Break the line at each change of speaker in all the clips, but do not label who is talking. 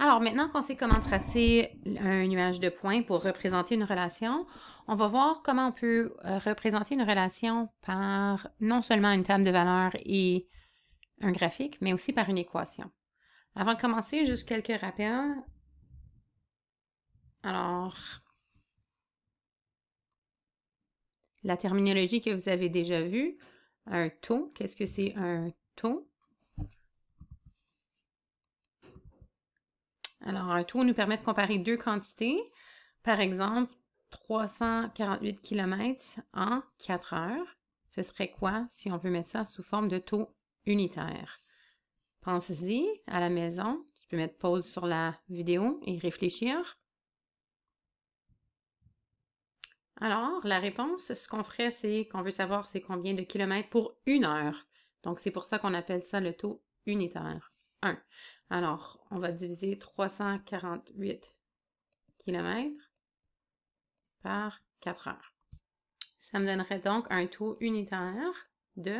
Alors maintenant qu'on sait comment tracer un nuage de points pour représenter une relation, on va voir comment on peut euh, représenter une relation par non seulement une table de valeurs et un graphique, mais aussi par une équation. Avant de commencer, juste quelques rappels. Alors, la terminologie que vous avez déjà vue, un taux, qu'est-ce que c'est un taux? Alors, un taux nous permet de comparer deux quantités. Par exemple, 348 km en 4 heures. Ce serait quoi si on veut mettre ça sous forme de taux unitaire? pensez y à la maison. Tu peux mettre pause sur la vidéo et réfléchir. Alors, la réponse, ce qu'on ferait, c'est qu'on veut savoir c'est combien de kilomètres pour une heure. Donc, c'est pour ça qu'on appelle ça le taux unitaire. Alors, on va diviser 348 km par 4 heures. Ça me donnerait donc un taux unitaire de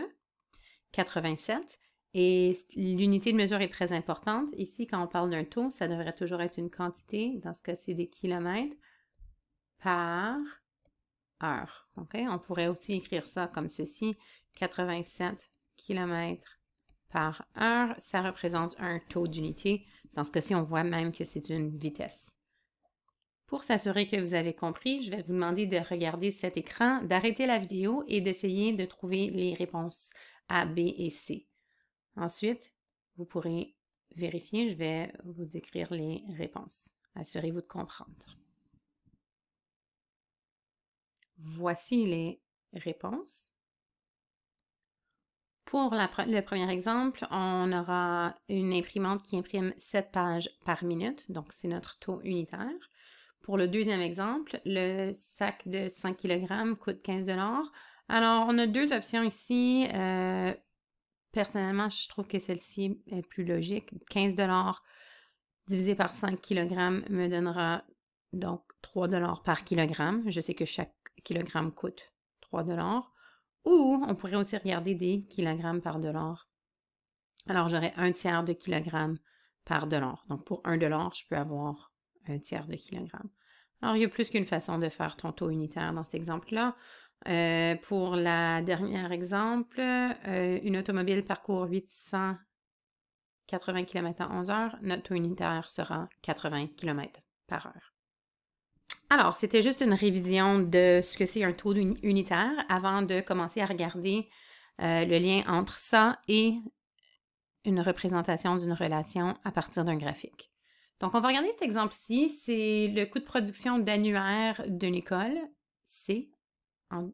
87. Et l'unité de mesure est très importante. Ici, quand on parle d'un taux, ça devrait toujours être une quantité, dans ce cas c'est des kilomètres, par heure. On pourrait aussi écrire ça comme ceci, 87 km par heure, ça représente un taux d'unité. Dans ce cas-ci, on voit même que c'est une vitesse. Pour s'assurer que vous avez compris, je vais vous demander de regarder cet écran, d'arrêter la vidéo et d'essayer de trouver les réponses A, B et C. Ensuite, vous pourrez vérifier, je vais vous décrire les réponses. Assurez-vous de comprendre. Voici les réponses. Pour le premier exemple, on aura une imprimante qui imprime 7 pages par minute, donc c'est notre taux unitaire. Pour le deuxième exemple, le sac de 5 kg coûte 15 Alors, on a deux options ici. Euh, personnellement, je trouve que celle-ci est plus logique. 15 divisé par 5 kg me donnera donc 3 par kilogramme. Je sais que chaque kilogramme coûte 3 ou on pourrait aussi regarder des kilogrammes par dollar. Alors, j'aurais un tiers de kilogramme par dollar. Donc, pour un dollar, je peux avoir un tiers de kilogramme. Alors, il y a plus qu'une façon de faire ton taux unitaire dans cet exemple-là. Euh, pour la dernier exemple, euh, une automobile parcourt 880 km à 11 heures. Notre taux unitaire sera 80 km par heure. Alors, c'était juste une révision de ce que c'est un taux unitaire avant de commencer à regarder euh, le lien entre ça et une représentation d'une relation à partir d'un graphique. Donc, on va regarder cet exemple-ci. C'est le coût de production d'annuaire d'une école. C'est en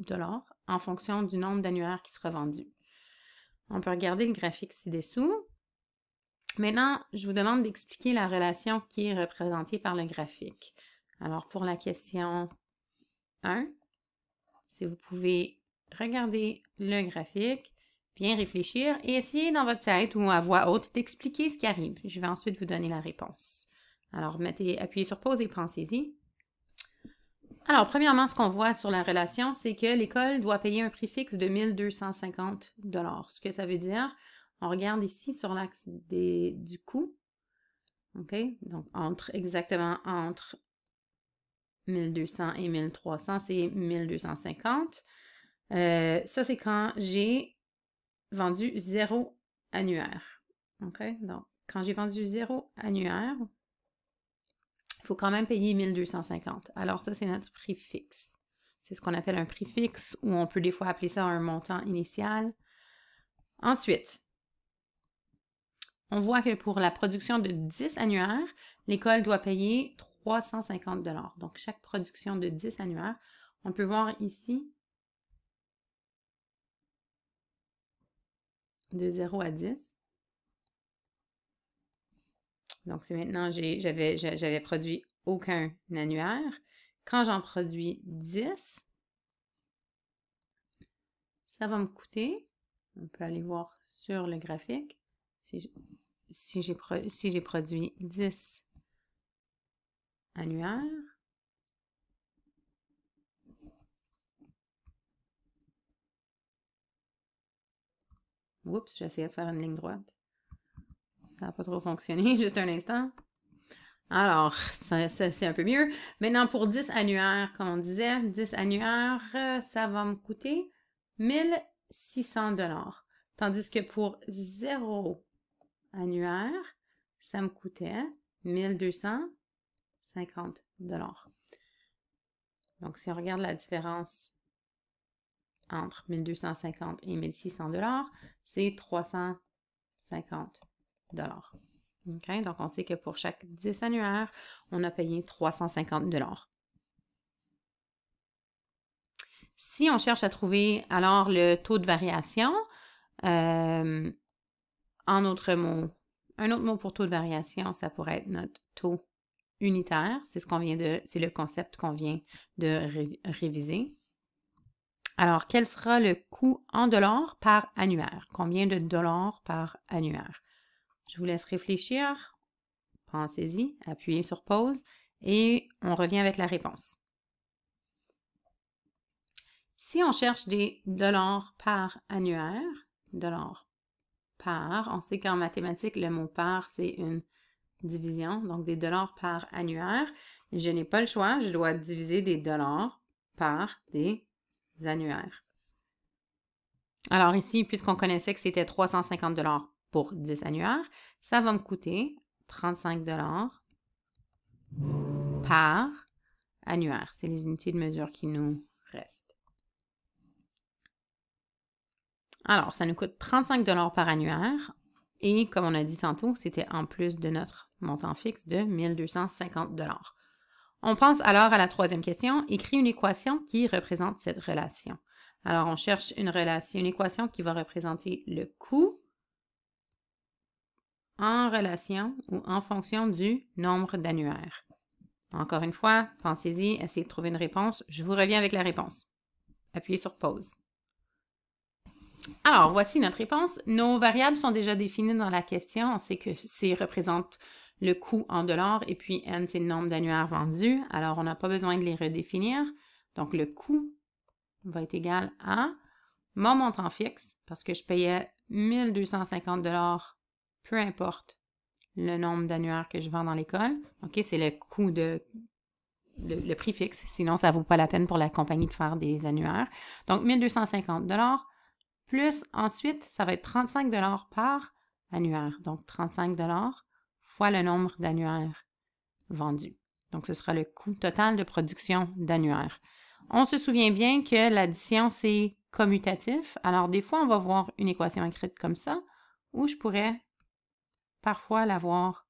dollars en fonction du nombre d'annuaires qui sera vendu. On peut regarder le graphique ci-dessous. Maintenant, je vous demande d'expliquer la relation qui est représentée par le graphique. Alors, pour la question 1, si vous pouvez regarder le graphique, bien réfléchir et essayer dans votre tête ou à voix haute d'expliquer ce qui arrive. Je vais ensuite vous donner la réponse. Alors, mettez, appuyez sur pause et pensez-y. Alors, premièrement, ce qu'on voit sur la relation, c'est que l'école doit payer un prix fixe de 1250 ce que ça veut dire, on regarde ici sur l'axe du coût. OK? Donc, entre, exactement entre 1200 et 1300, c'est 1250. Euh, ça, c'est quand j'ai vendu zéro annuaire. OK? Donc, quand j'ai vendu zéro annuaire, il faut quand même payer 1250. Alors, ça, c'est notre prix fixe. C'est ce qu'on appelle un prix fixe ou on peut des fois appeler ça un montant initial. Ensuite, on voit que pour la production de 10 annuaires, l'école doit payer 350 Donc, chaque production de 10 annuaires, on peut voir ici de 0 à 10. Donc, c'est maintenant, j'avais produit aucun annuaire. Quand j'en produis 10, ça va me coûter, on peut aller voir sur le graphique, si j'ai si produit 10 annuaires, Oups, essayé de faire une ligne droite. Ça n'a pas trop fonctionné, juste un instant. Alors, c'est un peu mieux. Maintenant, pour 10 annuaires, comme on disait, 10 annuaires, euh, ça va me coûter 1600 dollars. Tandis que pour 0 annuaire, ça me coûtait 1250 dollars. Donc, si on regarde la différence entre 1250 et 1600 dollars, c'est 350 dollars. Donc, on sait que pour chaque 10 annuaires, on a payé 350 dollars. Si on cherche à trouver alors le taux de variation, euh, en autre mot, un autre mot pour taux de variation, ça pourrait être notre taux unitaire. C'est ce qu'on de, c'est le concept qu'on vient de réviser. Alors, quel sera le coût en dollars par annuaire? Combien de dollars par annuaire? Je vous laisse réfléchir. Pensez-y, appuyez sur pause et on revient avec la réponse. Si on cherche des dollars par annuaire, dollars on sait qu'en mathématiques, le mot par, c'est une division, donc des dollars par annuaire. Je n'ai pas le choix, je dois diviser des dollars par des annuaires. Alors ici, puisqu'on connaissait que c'était 350 dollars pour 10 annuaires, ça va me coûter 35 dollars par annuaire. C'est les unités de mesure qui nous restent. Alors, ça nous coûte 35 dollars par annuaire et comme on a dit tantôt, c'était en plus de notre montant fixe de 1250 dollars. On pense alors à la troisième question Écris une équation qui représente cette relation. Alors, on cherche une relation, une équation qui va représenter le coût en relation ou en fonction du nombre d'annuaires. Encore une fois, pensez-y, essayez de trouver une réponse. Je vous reviens avec la réponse. Appuyez sur pause. Alors, voici notre réponse. Nos variables sont déjà définies dans la question. On sait que C représente le coût en dollars et puis N, c'est le nombre d'annuaires vendus. Alors, on n'a pas besoin de les redéfinir. Donc, le coût va être égal à mon montant fixe, parce que je payais 1250 dollars, peu importe le nombre d'annuaires que je vends dans l'école. OK, c'est le coût de le, prix fixe, sinon ça ne vaut pas la peine pour la compagnie de faire des annuaires. Donc, 1250 dollars plus ensuite, ça va être 35 par annuaire. Donc 35 fois le nombre d'annuaires vendus. Donc ce sera le coût total de production d'annuaires. On se souvient bien que l'addition, c'est commutatif. Alors des fois, on va voir une équation écrite comme ça, ou je pourrais parfois l'avoir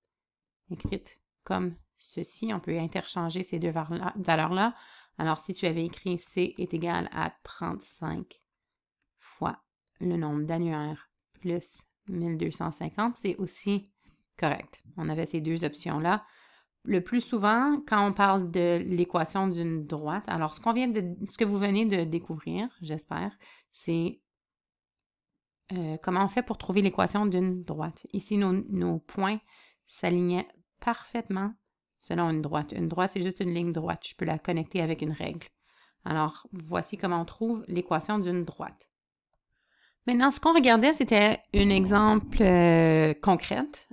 écrite comme ceci. On peut interchanger ces deux valeurs-là. Alors si tu avais écrit C est égal à 35 fois le nombre d'annuaires plus 1250, c'est aussi correct. On avait ces deux options-là. Le plus souvent, quand on parle de l'équation d'une droite, alors ce, qu'on vient de, ce que vous venez de découvrir, j'espère, c'est euh, comment on fait pour trouver l'équation d'une droite. Ici, nos, nos points s'alignaient parfaitement selon une droite. Une droite, c'est juste une ligne droite. Je peux la connecter avec une règle. Alors, voici comment on trouve l'équation d'une droite. Maintenant, ce qu'on regardait, c'était un exemple euh, concrète.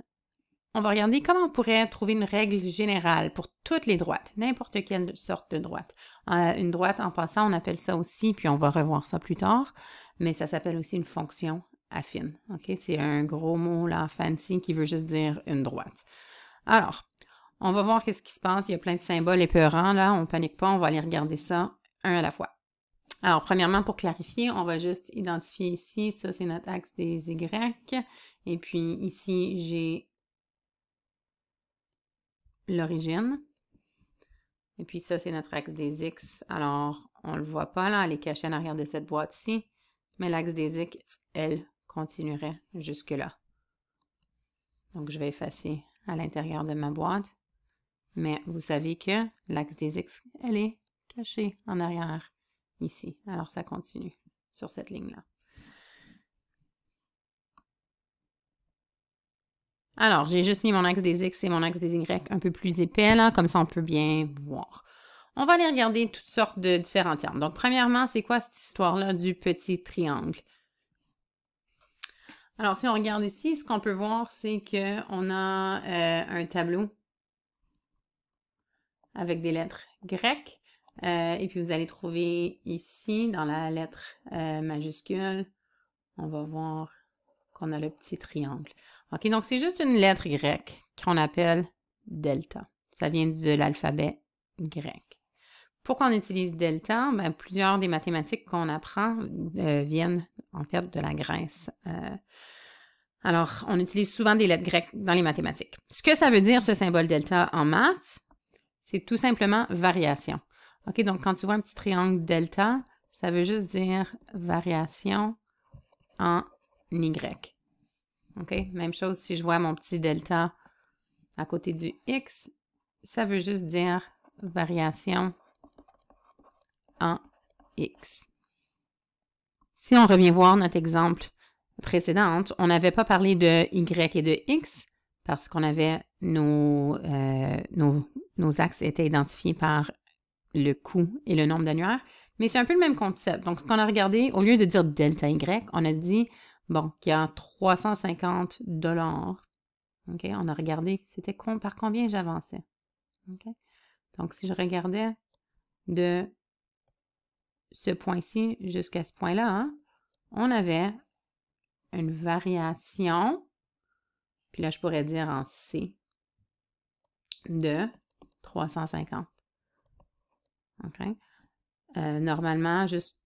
On va regarder comment on pourrait trouver une règle générale pour toutes les droites, n'importe quelle sorte de droite. Euh, une droite, en passant, on appelle ça aussi, puis on va revoir ça plus tard, mais ça s'appelle aussi une fonction affine. OK? C'est un gros mot, là, fancy, qui veut juste dire une droite. Alors, on va voir qu'est-ce qui se passe. Il y a plein de symboles épeurants, là. On panique pas, on va aller regarder ça un à la fois. Alors, premièrement, pour clarifier, on va juste identifier ici, ça c'est notre axe des Y, et puis ici j'ai l'origine, et puis ça c'est notre axe des X. Alors, on ne le voit pas là, elle est cachée en arrière de cette boîte-ci, mais l'axe des X, elle, continuerait jusque-là. Donc, je vais effacer à l'intérieur de ma boîte, mais vous savez que l'axe des X, elle est cachée en arrière ici. Alors ça continue sur cette ligne-là. Alors, j'ai juste mis mon axe des X et mon axe des Y un peu plus épais, là, comme ça on peut bien voir. On va aller regarder toutes sortes de différents termes. Donc, premièrement, c'est quoi cette histoire-là du petit triangle? Alors, si on regarde ici, ce qu'on peut voir, c'est qu'on a euh, un tableau avec des lettres grecques. Euh, et puis vous allez trouver ici, dans la lettre euh, majuscule, on va voir qu'on a le petit triangle. OK, donc c'est juste une lettre grecque qu'on appelle delta. Ça vient de l'alphabet grec. Pourquoi on utilise delta? Bien, plusieurs des mathématiques qu'on apprend euh, viennent en fait de la Grèce. alors, on utilise souvent des lettres grecques dans les mathématiques. Ce que ça veut dire, ce symbole delta en maths, c'est tout simplement variation. OK, donc quand tu vois un petit triangle delta, ça veut juste dire variation en Y. OK? Même chose si je vois mon petit delta à côté du X, ça veut juste dire variation en X. Si on revient voir notre exemple précédent, on n'avait pas parlé de Y et de X parce qu'on avait nos, euh, nos axes étaient identifiés par le coût et le nombre d'annuaires, mais c'est un peu le même concept. Donc, ce qu'on a regardé, au lieu de dire delta Y, on a dit, bon, qu'il y a 350 dollars. OK? On a regardé, c'était par combien j'avançais. OK? Donc, si je regardais de ce point-ci jusqu'à ce point-là, hein, on avait une variation, puis là, je pourrais dire en C, de 350. Euh, normalement, juste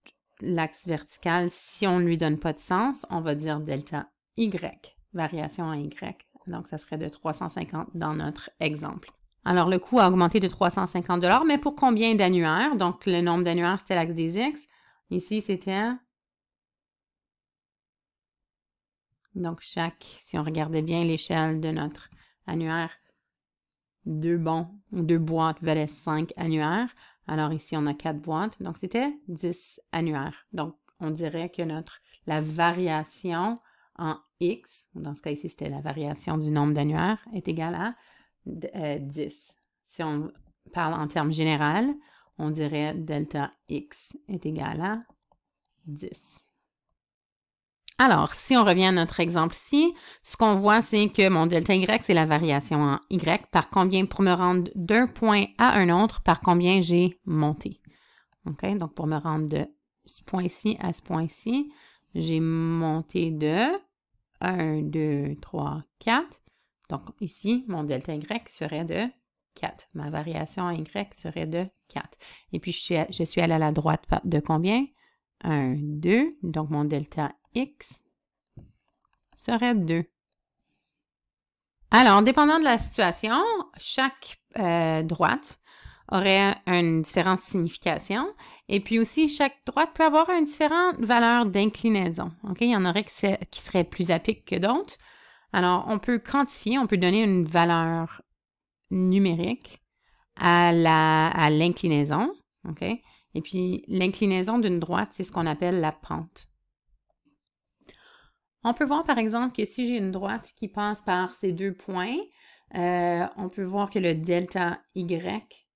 l'axe vertical, si on ne lui donne pas de sens, on va dire delta Y, variation en Y. Donc, ça serait de 350 dans notre exemple. Alors, le coût a augmenté de 350 mais pour combien d'annuaires? Donc, le nombre d'annuaires, c'était l'axe des X. Ici, c'était... Donc, chaque, si on regardait bien l'échelle de notre annuaire, deux bons, deux boîtes valaient 5 annuaires. Alors ici, on a quatre boîtes, donc c'était 10 annuaires. Donc, on dirait que notre, la variation en X, dans ce cas ici, c'était la variation du nombre d'annuaires, est égale à 10. Euh, si on parle en termes généraux, on dirait delta X est égal à 10. Alors, si on revient à notre exemple ici, ce qu'on voit, c'est que mon delta Y, c'est la variation en Y. Par combien, pour me rendre d'un point à un autre, par combien j'ai monté. OK? Donc, pour me rendre de ce point-ci à ce point-ci, j'ai monté de 1, 2, 3, 4. Donc, ici, mon delta Y serait de 4. Ma variation en Y serait de 4. Et puis, je suis, à, je suis à la droite de combien? 1, 2. Donc, mon delta Y x serait 2. Alors, dépendant de la situation, chaque euh, droite aurait une différente signification. Et puis aussi, chaque droite peut avoir une différente valeur d'inclinaison. Il y en aurait qui, qui seraient plus à que d'autres. Alors, on peut quantifier, on peut donner une valeur numérique à l'inclinaison. Et puis, l'inclinaison d'une droite, c'est ce qu'on appelle la pente. On peut voir par exemple que si j'ai une droite qui passe par ces deux points, euh, on peut voir que le delta Y,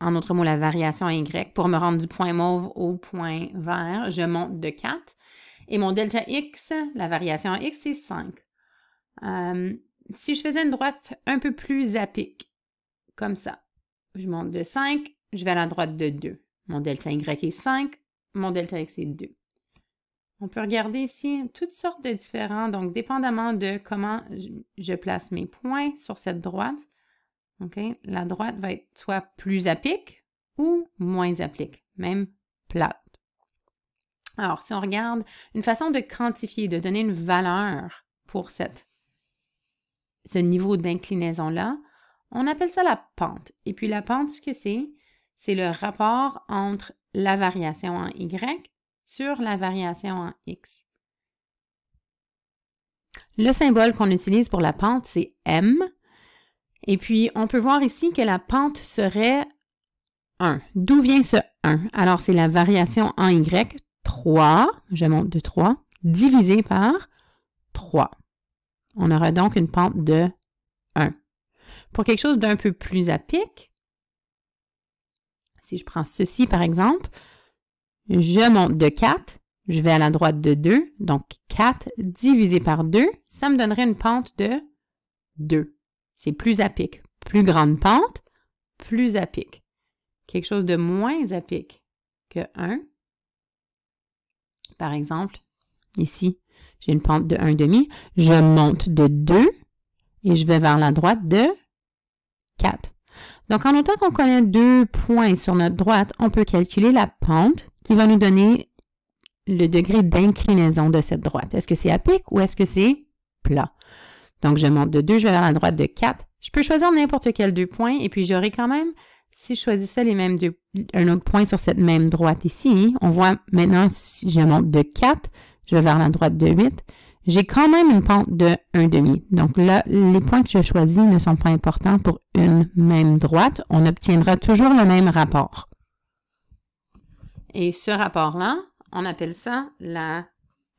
en autre mot la variation Y, pour me rendre du point mauve au point vert, je monte de 4. Et mon delta X, la variation X, c'est 5. Euh, si je faisais une droite un peu plus à pic, comme ça, je monte de 5, je vais à la droite de 2. Mon delta Y est 5, mon delta X est 2. On peut regarder ici toutes sortes de différents, donc dépendamment de comment je place mes points sur cette droite, la droite va être soit plus à pic ou moins à pic, même plate. Alors, si on regarde une façon de quantifier, de donner une valeur pour cette, ce niveau d'inclinaison-là, on appelle ça la pente. Et puis la pente, ce que c'est, c'est le rapport entre la variation en Y sur la variation en x. Le symbole qu'on utilise pour la pente, c'est M. Et puis, on peut voir ici que la pente serait 1. D'où vient ce 1? Alors, c'est la variation en Y, 3, je monte de 3, divisé par 3. On aura donc une pente de 1. Pour quelque chose d'un peu plus à pic, si je prends ceci par exemple, je monte de 4. Je vais à la droite de 2. Donc, 4 divisé par 2, ça me donnerait une pente de 2. C'est plus à Plus grande pente, plus à pic. Quelque chose de moins à que 1. Par exemple, ici, j'ai une pente de 1,5. Je monte de 2 et je vais vers la droite de 4. Donc, en autant qu'on connaît deux points sur notre droite, on peut calculer la pente qui va nous donner le degré d'inclinaison de cette droite. Est-ce que c'est à pic ou est-ce que c'est plat? Donc, je monte de 2, je vais vers la droite de 4. Je peux choisir n'importe quel deux points et puis j'aurai quand même, si je choisissais les mêmes deux, un autre point sur cette même droite ici, on voit maintenant si je monte de 4, je vais vers la droite de 8, j'ai quand même une pente de 1 demi. Donc là, les points que je choisis ne sont pas importants pour une même droite. On obtiendra toujours le même rapport. Et ce rapport-là, on appelle ça la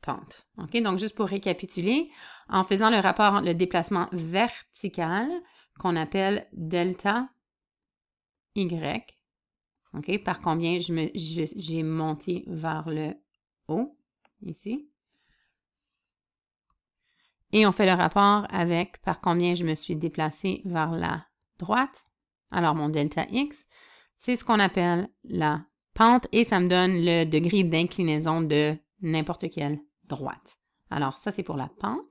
pente. Donc, juste pour récapituler, en faisant le rapport le déplacement vertical, qu'on appelle delta Y, par combien j'ai j'ai monté vers le haut, ici, et on fait le rapport avec par combien je me suis déplacé vers la droite. Alors, mon delta X, c'est ce qu'on appelle la pente et ça me donne le degré d'inclinaison de n'importe quelle droite. Alors ça, c'est pour la pente.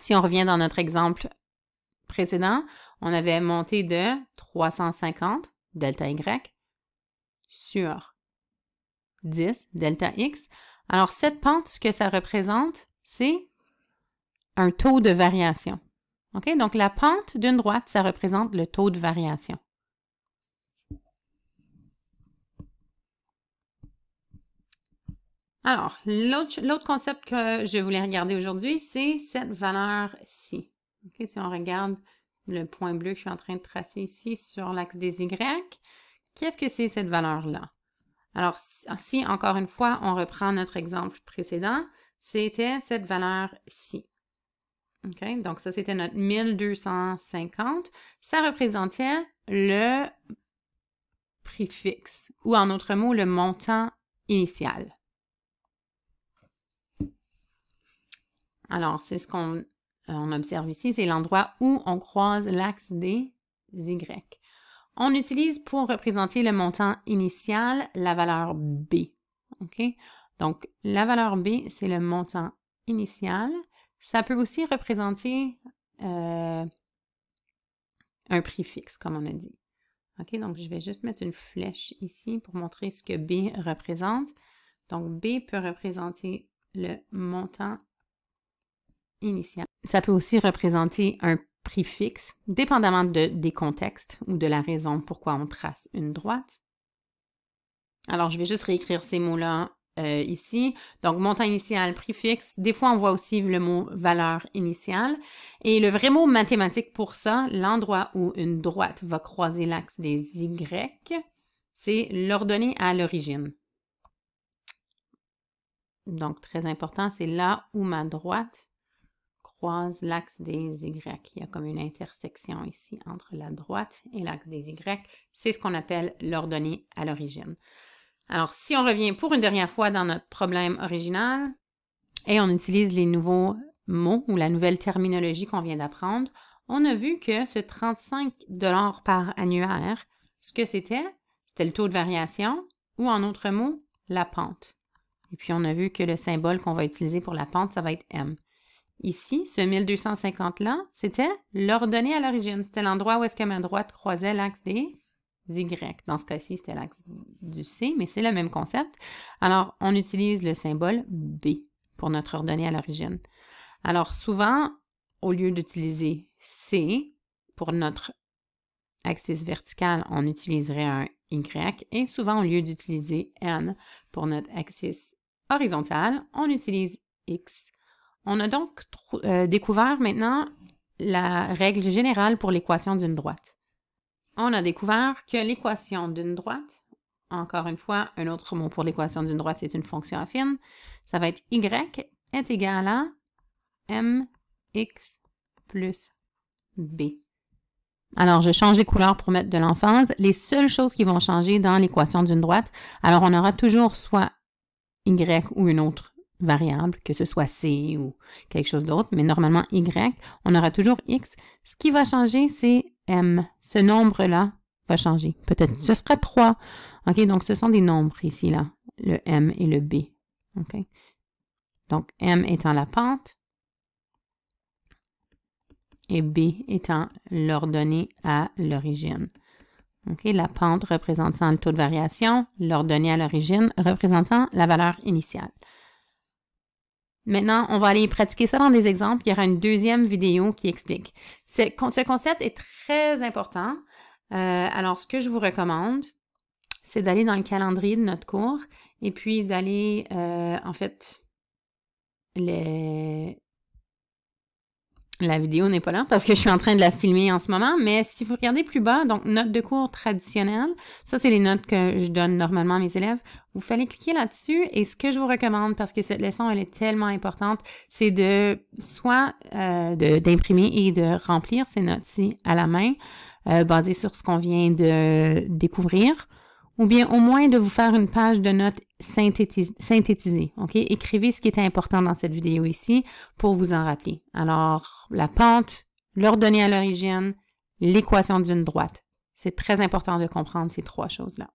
Si on revient dans notre exemple précédent, on avait monté de 350 delta Y sur 10 delta X. Alors cette pente, ce que ça représente, c'est un taux de variation. Ok, Donc la pente d'une droite, ça représente le taux de variation. Alors, l'autre concept que je voulais regarder aujourd'hui, c'est cette valeur-ci. si on regarde le point bleu que je suis en train de tracer ici sur l'axe des Y, qu'est-ce que c'est cette valeur-là? Alors, si, ah, encore une fois, on reprend notre exemple précédent, c'était cette valeur-ci. donc, ça, c'était notre 1250. Ça représentait le prix fixe, ou en autre mot, le montant initial. Alors, c'est ce qu'on euh, observe ici, c'est l'endroit où on croise l'axe des Y. On utilise pour représenter le montant initial la valeur B. OK? Donc, la valeur B, c'est le montant initial. Ça peut aussi représenter euh, un prix fixe, comme on a dit. OK, donc je vais juste mettre une flèche ici pour montrer ce que B représente. Donc, B peut représenter le montant initial. Ça peut aussi représenter un prix fixe, dépendamment de, des contextes ou de la raison pourquoi on trace une droite. Alors, je vais juste réécrire ces mots-là euh, ici. Donc, montant initial, prix fixe. Des fois, on voit aussi le mot valeur initiale. Et le vrai mot mathématique pour ça, l'endroit où une droite va croiser l'axe des Y, c'est l'ordonnée à l'origine. Donc, très important, c'est là où ma droite l'axe des Y. Il y a comme une intersection ici entre la droite et l'axe des Y. C'est ce qu'on appelle l'ordonnée à l'origine. Alors, si on revient pour une dernière fois dans notre problème original et on utilise les nouveaux mots ou la nouvelle terminologie qu'on vient d'apprendre, on a vu que ce 35 par annuaire, ce que c'était, c'était le taux de variation ou en autre mot, la pente. Et puis, on a vu que le symbole qu'on va utiliser pour la pente, ça va être M. Ici, ce 1250-là, c'était l'ordonnée à l'origine. C'était l'endroit où est-ce que ma droite croisait l'axe des Y. Dans ce cas-ci, c'était l'axe du C, mais c'est le même concept. Alors, on utilise le symbole B pour notre ordonnée à l'origine. Alors, souvent, au lieu d'utiliser C pour notre axis vertical, on utiliserait un Y. Et souvent, au lieu d'utiliser N pour notre axis horizontal, on utilise X. On a donc euh, découvert maintenant la règle générale pour l'équation d'une droite. On a découvert que l'équation d'une droite, encore une fois, un autre mot pour l'équation d'une droite, c'est une fonction affine, ça va être y est égal à mx plus b. Alors, je change les couleurs pour mettre de l'emphase. Les seules choses qui vont changer dans l'équation d'une droite, alors on aura toujours soit y ou une autre variable, que ce soit C ou quelque chose d'autre, mais normalement Y, on aura toujours X. Ce qui va changer, c'est M. Ce nombre-là va changer. Peut-être ce sera 3. OK, donc ce sont des nombres ici, là, le M et le B. OK? Donc, M étant la pente et B étant l'ordonnée à l'origine. OK, la pente représentant le taux de variation, l'ordonnée à l'origine représentant la valeur initiale. Maintenant, on va aller pratiquer ça dans des exemples. Il y aura une deuxième vidéo qui explique. Ce concept est très important. Euh, alors, ce que je vous recommande, c'est d'aller dans le calendrier de notre cours et puis d'aller, euh, en fait, les, la vidéo n'est pas là parce que je suis en train de la filmer en ce moment, mais si vous regardez plus bas, donc notes de cours traditionnelles, ça c'est les notes que je donne normalement à mes élèves, vous fallait cliquer là-dessus et ce que je vous recommande, parce que cette leçon elle est tellement importante, c'est de soit euh, d'imprimer et de remplir ces notes-ci à la main, euh, basées sur ce qu'on vient de découvrir, ou bien au moins de vous faire une page de notes synthétisée. Écrivez ce qui est important dans cette vidéo ici pour vous en rappeler. Alors, la pente, l'ordonnée à l'origine, l'équation d'une droite. C'est très important de comprendre ces trois choses-là.